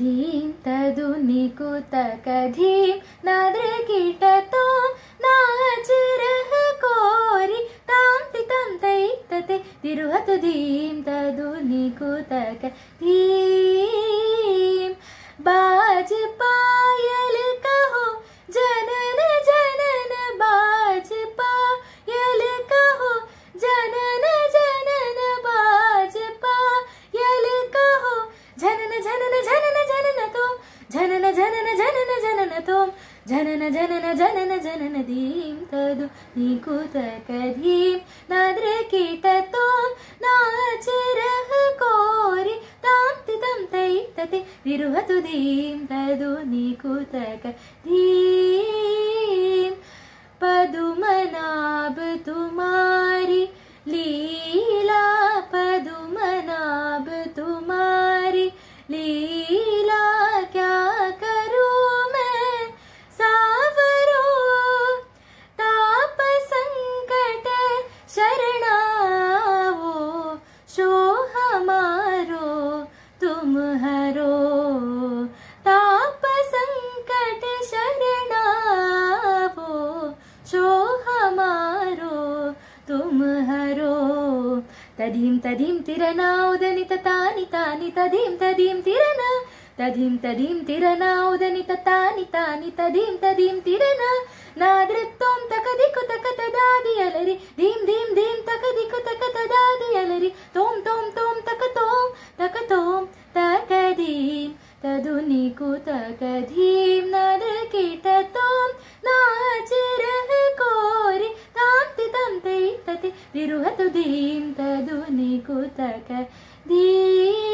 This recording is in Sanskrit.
धीम तदु निकुत कधीम नद्र कीट तो नाच तांति तंते तते तिरुहत धीम तदु निकुत कधीम जनन जनन जनन जनन तों जनन जनन जनन जनन दीं तदु निकुतकधीं नद्रकीटतों नाचरः कोरि तां तितं तैतते विरुहतु दीं तदु निकुतकधीम् हमारो तुम हरो तुमहरो तापसंकटरणावो शोहमारो तुमहरो तदिं तदीं तीरनावदनित तानि तानि तधिं तिरना तीरन तदिं तिरना उदनित तानि तानि तदिं तदिं तिर ुनीकूतक धीं नरकीटतो नाचिरनकोरि तान्ति दन्तहतु धीं धीम्